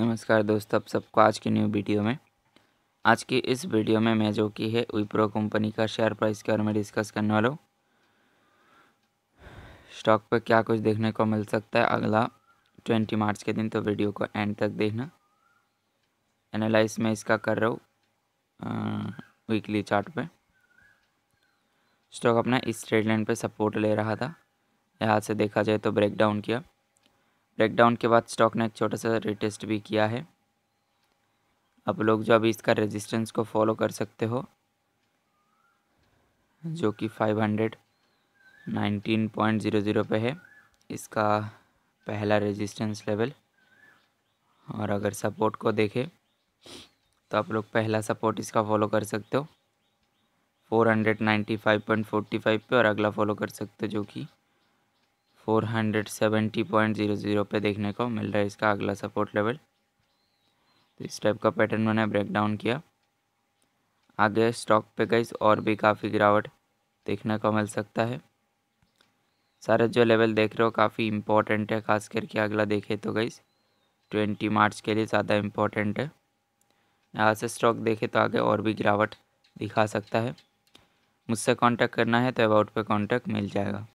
नमस्कार दोस्तों आप सबको आज की न्यू वीडियो में आज की इस वीडियो में मैं जो कि है विप्रो कंपनी का शेयर प्राइस के बारे में डिस्कस करने वाला हूँ स्टॉक पर क्या कुछ देखने को मिल सकता है अगला ट्वेंटी मार्च के दिन तो वीडियो को एंड तक देखना एनालाइज में इसका कर रहा हूँ वीकली चार्ट पे स्टॉक अपना इस ट्रेड लाइन पर सपोर्ट ले रहा था यहाँ से देखा जाए तो ब्रेक डाउन किया ब्रेकडाउन के बाद स्टॉक ने एक छोटा सा रिटेस्ट भी किया है आप लोग जो अभी इसका रेजिस्टेंस को फॉलो कर सकते हो जो कि five hundred nineteen point zero zero पे है इसका पहला रेजिस्टेंस लेवल और अगर सपोर्ट को देखें तो आप लोग पहला सपोर्ट इसका फॉलो कर सकते हो four hundred ninety five point forty five पे और अगला फॉलो कर सकते हो जो कि four hundred seventy point zero zero पे देखने को मिल रहा है इसका अगला सपोर्ट लेवल तो इस टाइप का पैटर्न मैंने ब्रेक डाउन किया आगे स्टॉक पे गई और भी काफ़ी गिरावट देखने को मिल सकता है सारे जो लेवल देख रहे हो काफ़ी इम्पोर्टेंट है खास करके अगला देखे तो गई ट्वेंटी मार्च के लिए ज़्यादा इम्पोर्टेंट है यहाँ से स्टॉक देखे तो आगे और भी गिरावट दिखा सकता है मुझसे कांटेक्ट करना है तो अबाउट पे कांटेक्ट मिल जाएगा